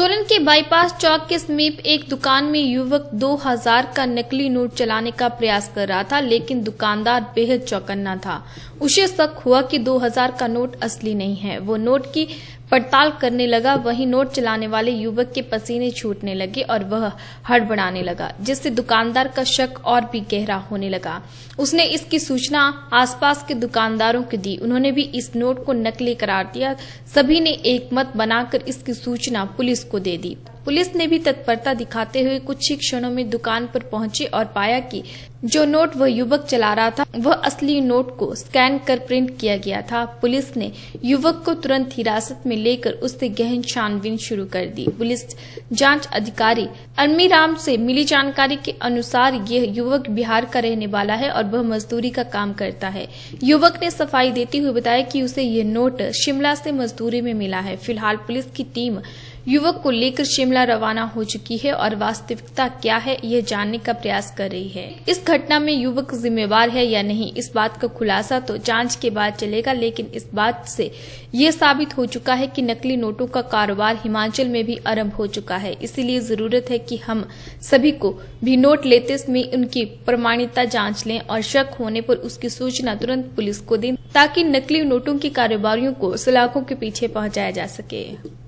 सोलन के बाईपास चौक के समीप एक दुकान में युवक 2000 का नकली नोट चलाने का प्रयास कर रहा था लेकिन दुकानदार बेहद चौकन्ना था उसे शक हुआ कि 2000 का नोट असली नहीं है वो नोट की पड़ताल करने लगा वहीं नोट चलाने वाले युवक के पसीने छूटने लगे और वह हड़बड़ाने लगा जिससे दुकानदार का शक और भी गहरा होने लगा उसने इसकी सूचना आसपास के दुकानदारों को दी उन्होंने भी इस नोट को नकली करार दिया सभी ने एक मत बनाकर इसकी सूचना पुलिस को दे दी पुलिस ने भी तत्परता दिखाते हुए कुछ ही क्षणों में दुकान पर पहुंची और पाया कि जो नोट वह युवक चला रहा था वह असली नोट को स्कैन कर प्रिंट किया गया था पुलिस ने युवक को तुरंत हिरासत में लेकर उससे गहन छानबीन शुरू कर दी पुलिस जांच अधिकारी राम से मिली जानकारी के अनुसार यह युवक बिहार का रहने वाला है और वह मजदूरी का काम करता है युवक ने सफाई देते हुए बताया की उसे यह नोट शिमला से मजदूरी में मिला है फिलहाल पुलिस की टीम युवक को लेकर शिमला शिमला रवाना हो चुकी है और वास्तविकता क्या है यह जानने का प्रयास कर रही है इस घटना में युवक जिम्मेवार है या नहीं इस बात का खुलासा तो जांच के बाद चलेगा लेकिन इस बात से ये साबित हो चुका है कि नकली नोटों का कारोबार हिमाचल में भी आरंभ हो चुका है इसीलिए जरूरत है कि हम सभी को भी नोट लेते समय उनकी प्रमाणिकता जांच लें और शक होने पर उसकी सूचना तुरंत पुलिस को दें ताकि नकली नोटों के कारोबारियों को सलाखों के पीछे पहुंचाया जा सके